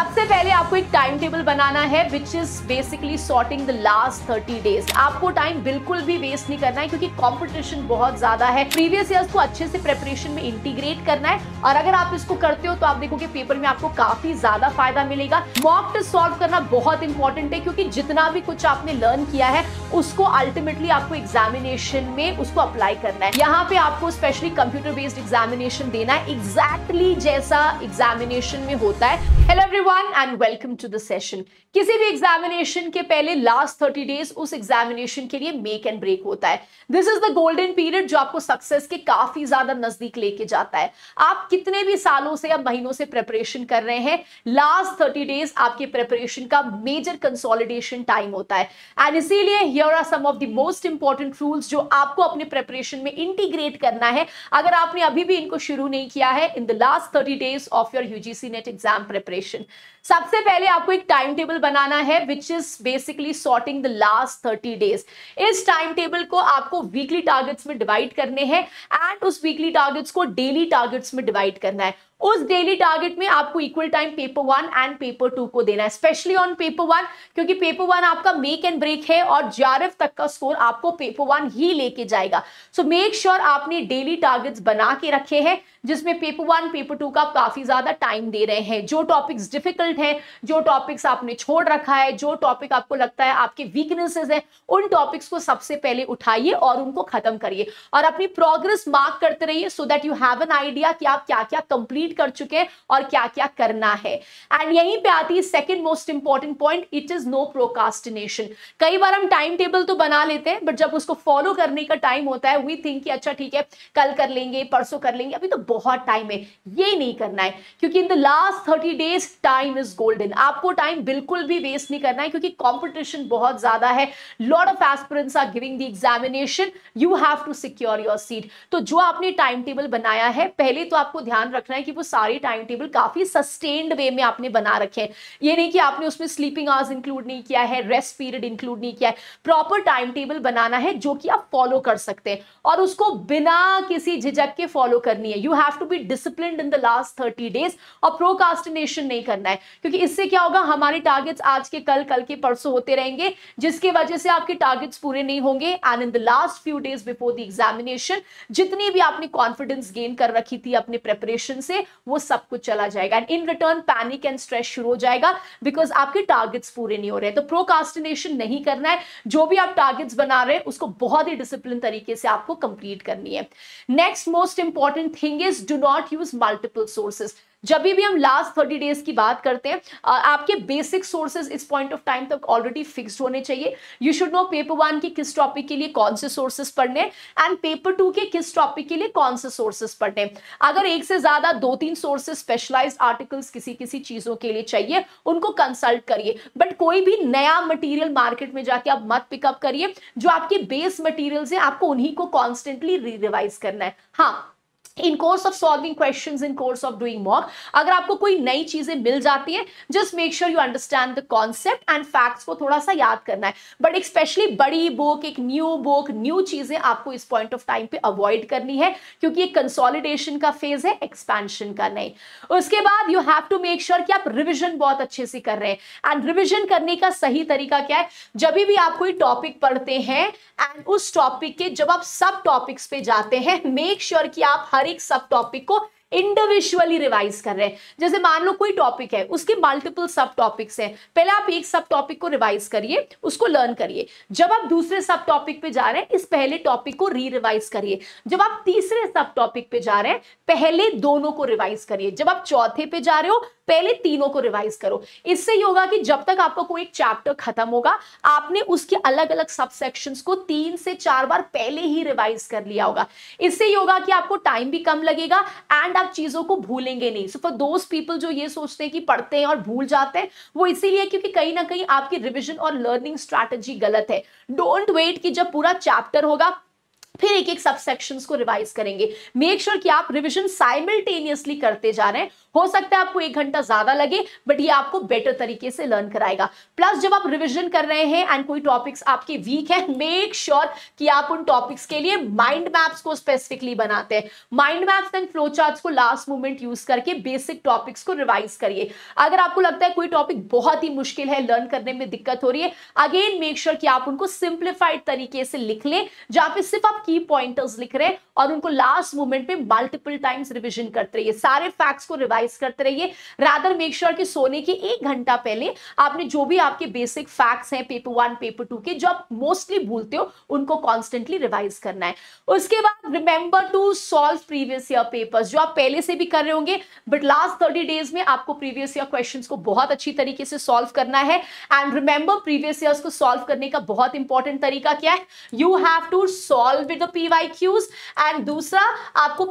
सबसे पहले आपको एक टाइम टेबल बनाना है which is basically sorting the last thirty days आपको टाइम बिल्कुल भी वेस्ट नहीं करना है क्योंकि कॉम्पिटिशन बहुत ज्यादा है प्रीवियस ईयर को अच्छे से प्रेपरेशन में इंटीग्रेट करना है और अगर आप इसको करते हो तो आप देखोगे पेपर में आपको काफी ज्यादा फायदा मिलेगा मॉक टेस्ट सॉल्व करना बहुत इंपॉर्टेंट है क्योंकि जितना भी कुछ आपने लर्न किया है उसको अल्टीमेटली आपको एग्जामिनेशन में उसको अप्लाई करना है यहाँ पे आपको स्पेशली कंप्यूटर बेस्ड एग्जामिनेशन देना है एग्जैक्टली exactly जैसा एग्जामिनेशन में होता है hello everyone and welcome welcome to the session किसी भी एग्जामिनेशन के पहले लास्ट थर्टी डेज उस एग्जामिनेशन के लिए मेक एंड ब्रेक होता है this is the golden period जो आपको सक्सेस के काफी ज्यादा नजदीक लेके जाता है आप कितने भी सालों से या महीनों से प्रेपरेशन कर रहे हैं लास्ट थर्टी डेज आपके प्रेपरेशन का मेजर कंसोलिडेशन टाइम होता है एंड इसीलिए here are some of the most important rules जो आपको अपने प्रेपरेशन में इंटीग्रेट करना है अगर आपने अभी भी इनको शुरू नहीं किया है in the last thirty days of your UGC NET exam preparation सबसे पहले आपको एक टाइम टेबल बनाना है which is basically sorting the last thirty days इस टाइम टेबल को आपको वीकली टारगेट्स में डिवाइड करने हैं एंड उस वीकली टारगेट्स को डेली टारगेट्स में डिवाइड करना है उस डेली टारगेट में आपको equal time paper one and paper two को देना है स्पेशली ऑन पेपर वन क्योंकि पेपर वन आपका मेक एंड ब्रेक है और जीआरएफ तक का स्कोर आपको पेपर वन ही लेके जाएगा सो मेक श्योर आपने डेली टारगेट्स बना के रखे हैं जिसमें पेपर वन पेपर टू का आप काफी ज्यादा टाइम दे रहे हैं जो टॉपिक्स डिफिकल्ट हैं जो टॉपिक्स आपने छोड़ रखा है जो टॉपिक आपको लगता है आपके वीकनेसेस हैं उन टॉपिक्स को सबसे पहले उठाइए और उनको खत्म करिए और अपनी प्रोग्रेस मार्क करते रहिए so that you have an idea कि आप क्या क्या कंप्लीट कंप्लीट कर चुके हैं और क्या क्या करना है एंड यहीं पे आती है second most important point it is no procrastination कई बार हम टाइम टेबल तो बना लेते हैं बट जब उसको फॉलो करने का टाइम होता है वी थिंक कि अच्छा ठीक है कल कर लेंगे परसों कर लेंगे अभी तो बहुत टाइम है ये नहीं करना है क्योंकि in the last thirty days time is golden आपको टाइम बिल्कुल भी वेस्ट नहीं करना है क्योंकि कॉम्पिटिशन बहुत ज्यादा है lots of aspirants are giving the examination you have to secure your seat तो जो आपने टाइम टेबल बनाया है पहले तो आपको ध्यान रखना है कि वो सारे टाइम टेबल काफ़ी सस्टेन्ड वे में आपने बना रखे हैं ये नहीं कि आपने उसमें स्लीपिंग आवर्स इंक्लूड नहीं किया है रेस्ट पीरियड इंक्लूड नहीं किया है प्रॉपर टाइम टेबल बनाना है जो कि आप फॉलो कर सकते हैं और उसको बिना किसी झिझक के फॉलो करनी है you have to be discipline in the last thirty days और प्रोकास्टिनेशन नहीं करना है क्योंकि इससे क्या होगा हमारे टारगेट्स आज के कल कल के परसों होते रहेंगे जिसके वजह से आपके टारगेट्स पूरे नहीं होंगे and in the last few days before the examination जितनी भी आपने कॉन्फिडेंस गेन कर रखी थी अपने प्रेपरेशन से वो सब कुछ चला जाएगा and in return panic and stress शुरू हो जाएगा बिकॉज आपके टारगेट्स पूरे नहीं हो रहे तो प्रोकास्टिनेशन नहीं करना है जो भी आप टारगेट्स बना रहे हैं उसको बहुत ही डिसिप्लिन तरीके से आपको कंप्लीट करनी है next most important thing is do not use multiple sources जब भी हम लास्ट थर्टी डेज की बात करते हैं आपके बेसिक सोर्सेज इस पॉइंट ऑफ टाइम तक ऑलरेडी फिक्स होने चाहिए you should know paper one के किस टॉपिक के लिए कौन से सोर्सेज पढ़ने एंड पेपर टू के किस टॉपिक के लिए कौन से सोर्सेज पढ़ने अगर एक से ज्यादा दो तीन सोर्सेज स्पेशलाइज आर्टिकल्स किसी किसी चीजों के लिए चाहिए उनको कंसल्ट करिए बट कोई भी नया मटीरियल मार्केट में जाके आप मत पिकअप करिए जो आपके बेस मटीरियल है आपको उन्हीं को कॉन्स्टेंटली रिवाइज करना है हाँ in course of solving question in course of doing mock अगर आपको कोई नई चीजें मिल जाती है just make sure you understand the concept and facts को थोड़ा सा याद करना है बट एक स्पेशली बड़ी बुक एक न्यू बुक न्यू चीजें आपको इस पॉइंट ऑफ टाइम पे अवॉइड करनी है क्योंकि एक कंसोलिडेशन का फेज है एक्सपेंशन का नहीं उसके बाद you have to make sure कि आप रिविजन बहुत अच्छे से कर रहे हैं एंड रिविजन करने का सही तरीका क्या है जब भी आप कोई टॉपिक पढ़ते हैं एंड उस टॉपिक के जब आप सब टॉपिक्स पे जाते हैं मेक श्योर sure कि आप हर एक सब टॉपिक को इंडिविजुअली रिवाइज कर रहे हैं जैसे मान लो कोई टॉपिक है उसके मल्टीपल सब टॉपिक्स हैं पहले आप एक सब टॉपिक को रिवाइज करिए उसको लर्न करिए जब आप दूसरे सब टॉपिक पे जा रहे हैं इस पहले टॉपिक को री रिवाइज करिए जब आप तीसरे सब टॉपिक पे जा रहे हैं पहले दोनों को रिवाइज करिए जब आप चौथे पे जा रहे हो पहले तीनों को रिवाइज करो इससे ये होगा कि जब तक आपका कोई एक चैप्टर खत्म होगा आपने उसके अलग अलग सब सेक्शंस को तीन से चार बार पहले ही रिवाइज कर लिया होगा इससे ये होगा कि आपको टाइम भी कम लगेगा एंड आप चीजों को भूलेंगे नहीं सो फॉर दोज पीपल जो ये सोचते हैं कि पढ़ते हैं और भूल जाते हैं वो इसीलिए क्योंकि कहीं ना कहीं आपकी रिविजन और लर्निंग स्ट्रैटेजी गलत है डोंट वेट कि जब पूरा चैप्टर होगा फिर एक एक सबसेक्शन को रिवाइज करेंगे मेक श्योर sure कि आप रिविजन साइमल्टेनियसली करते जा रहे हैं हो सकता है आपको एक घंटा ज्यादा लगे बट ये आपको बेटर तरीके से लर्न कराएगा प्लस जब आप रिविजन कर रहे हैं एंड कोई टॉपिक्स आपके वीक है मेक श्योर sure कि आप उन टॉपिक्स के लिए माइंड मैप्स को स्पेसिफिकली बनाते हैं mind maps and flow charts को लास्ट मोमेंट यूज करके बेसिक टॉपिक्स को रिवाइज करिए अगर आपको लगता है कोई टॉपिक बहुत ही मुश्किल है लर्न करने में दिक्कत हो रही है अगेन मेक श्योर sure कि आप उनको सिंप्लीफाइड तरीके से लिख लें जहां पे सिर्फ आप की पॉइंटर्स लिख रहे हैं और उनको लास्ट मोमेंट पे मल्टीपल टाइम्स रिवीजन करते रहिए सारे फैक्ट्स को रिवाइज करते रहिए रादर मेक श्योर कि सोने के एक घंटा पहले आपने जो भी आपके बेसिक फैक्ट्स हैं पेपर वन पेपर टू के जो आप मोस्टली भूलते हो उनको कॉन्स्टेंटली रिवाइज करना है उसके बाद remember to solve previous year papers जो आप पहले से भी कर रहे होंगे बट लास्ट थर्टी डेज में आपको प्रीवियस ईयर क्वेश्चन को बहुत अच्छी तरीके से सॉल्व करना है एंड रिमेंबर प्रीवियस ईयर को सॉल्व करने का बहुत इंपॉर्टेंट तरीका क्या है you have to solve bit of Qs and दूसरा आपको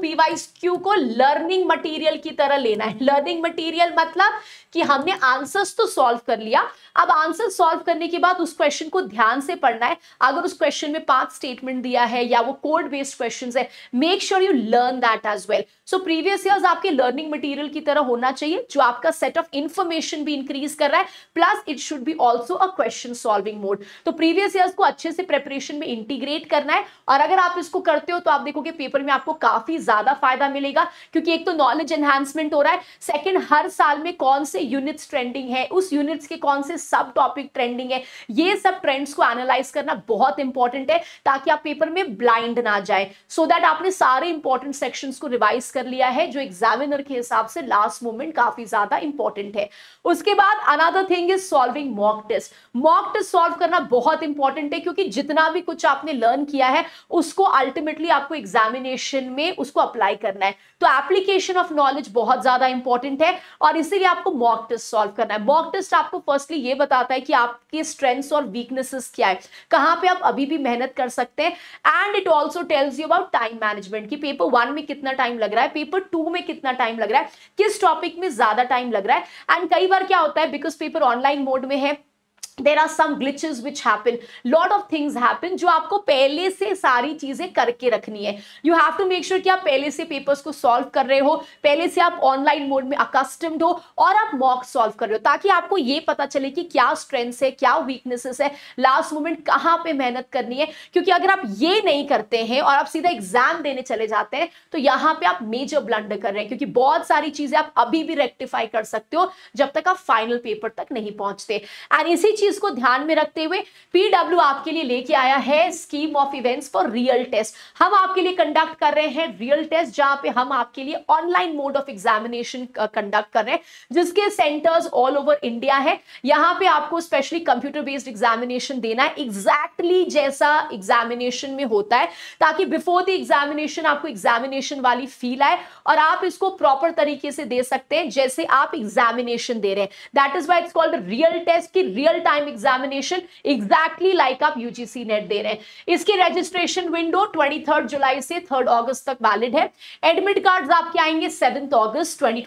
क्यू को लर्निंग मटीरियल की तरह लेना है लर्निंग मटीरियल मतलब कि हमने आंसर्स तो सॉल्व कर लिया अब आंसर सॉल्व करने के बाद उस क्वेश्चन को ध्यान से पढ़ना है अगर उस क्वेश्चन में पांच स्टेटमेंट दिया है या वो कोड बेस्ड क्वेश्चन है make sure you learn that as well so previous years आपके लर्निंग मटेरियल की तरह होना चाहिए जो आपका सेट ऑफ इंफॉर्मेशन भी इंक्रीज कर रहा है plus it should be also a question solving mode तो प्रीवियस ईयर्स को अच्छे से प्रेपरेशन में इंटीग्रेट करना है और अगर आप इसको करते हो तो आप देखोगे पेपर में आपको काफी ज्यादा फायदा मिलेगा क्योंकि एक तो नॉलेज एनहांसमेंट हो रहा है सेकेंड हर साल में कौन से यूनिट्स ट्रेंडिंग है उस यूनिट्स के कौन से सब टॉपिक ट्रेंडिंग है ये सब ट्रेंड्स को एनालाइज करना बहुत इंपॉर्टेंट है ताकि आप पेपर में ब्लाइंड ना जाए सो so दैट आपने सारे इंपॉर्टेंट सेक्शन को रिवाइज कर कर लिया है जो एग्जामिनर के हिसाब से लास्ट मोमेंट काफी ज्यादा इंपॉर्टेंट है उसके बाद another thing is solving mock test mock test solve करना बहुत इंपॉर्टेंट है क्योंकि जितना भी कुछ आपने लर्न किया है उसको अल्टीमेटली आपको एग्जामिनेशन में उसको अप्लाई करना है तो एप्लीकेशन ऑफ नॉलेज बहुत ज्यादा इंपॉर्टेंट है और इसीलिए आपको मॉक टेस्ट सॉल्व करना है मॉक टेस्ट आपको फर्स्टली ये बताता है कि आपके स्ट्रेंथ्स और वीकनेसेस क्या है कहां पे आप अभी भी मेहनत कर सकते हैं and it also tells you about time management कि पेपर वन में कितना टाइम लग रहा है है पेपर टू में कितना टाइम लग रहा है किस टॉपिक में ज्यादा टाइम लग रहा है एंड कई बार क्या होता है बिकॉज पेपर ऑनलाइन मोड में है there are some glitches which happen lot of things happen जो आपको पहले से सारी चीज़ें करके रखनी है you have to make sure कि आप पहले से पेपर्स को सॉल्व कर रहे हो पहले से आप ऑनलाइन मोड में अकस्टम्ड हो और आप मॉक सॉल्व कर रहे हो ताकि आपको ये पता चले कि क्या स्ट्रेंथ्स है क्या वीकनेसेस है लास्ट मोमेंट कहाँ पे मेहनत करनी है क्योंकि अगर आप ये नहीं करते हैं और आप सीधा एग्जाम देने चले जाते हैं तो यहाँ पे आप मेजर ब्लंडर कर रहे हैं क्योंकि बहुत सारी चीज़ें आप अभी भी रेक्टिफाई कर सकते हो जब तक आप फाइनल पेपर तक नहीं पहुंचते एंड इसी चीज चीज को ध्यान में रखते हुए पीडब्ल्यू आपके लिए लेके आया है scheme of events for real test हम आपके लिए कंडक्ट कर रहे हैं रियल टेस्ट जहां पे हम आपके लिए online mode of examination conduct कर रहे हैं जिसके सेंटर्स ऑल ओवर इंडिया है यहाँ पे आपको स्पेशली कंप्यूटर बेस्ड एग्जामिनेशन देना है एग्जैक्टली exactly जैसा एग्जामिनेशन में होता है ताकि बिफोर द एग्जामिनेशन आपको एग्जामिनेशन वाली फील आए और आप इसको प्रॉपर तरीके से दे सकते हैं जैसे आप एग्जामिनेशन दे रहे हैं that is why it's called real test की real time time examination exactly like आप यूजीसी नेट दे रहे हैं इसकी रजिस्ट्रेशन विंडो ट्वेंटी जुलाई से थर्ड ऑगस्ट तक वैलिड है एडमिट कार्ड आपके आएंगे सेवेंथ ऑगस्ट ट्वेंटी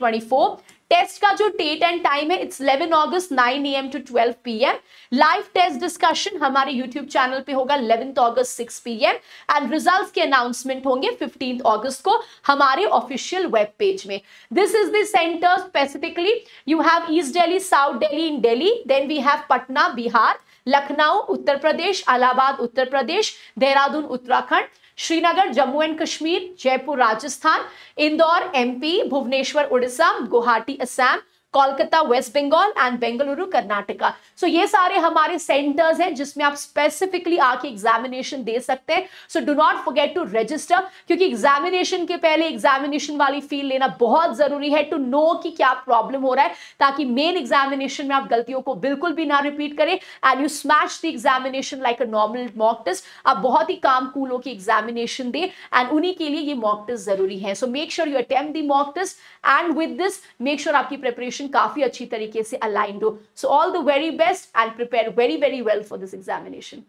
टेस्ट का जो डेट एंड टाइम है it's 11 August 9 AM to 12 PM live test discussion हमारे यूट्यूब चैनल पे होगा 11 अगस्त 6 पीएम एंड रिजल्ट्स के अनाउंसमेंट होंगे 15 अगस्त को हमारे ऑफिशियल वेब पेज में दिस इज देंटर specifically you have East Delhi South Delhi in Delhi then we have Patna Bihar Lucknow Uttar Pradesh Allahabad Uttar Pradesh Dehradun Uttarakhand Srinagar Jammu and Kashmir Jaipur Rajasthan Indore MP Bhubaneswar Orissa Guwahati Assam Kolkata West Bengal and Bengaluru Karnataka so ये सारे हमारे सेंटर्स हैं जिसमें आप स्पेसिफिकली आके एग्जामिनेशन दे सकते हैं so do not forget to register क्योंकि एग्जामिनेशन के पहले एग्जामिनेशन वाली फील लेना बहुत जरूरी है टू नो कि क्या प्रॉब्लम हो रहा है ताकि मेन एग्जामिनेशन में आप गलतियों को बिल्कुल भी ना रिपीट करें and you smash the examination like a normal mock test आप बहुत ही काम कूलों की एग्जामिनेशन दें एंड उन्हीं के लिए ये मॉक टेस्ट जरूरी है so make sure you attempt the mock test and with this make sure आपकी प्रिपरेशन पोजीशन काफी अच्छी तरीके से अलाइंड हो so all the very best and prepare very very well for this examination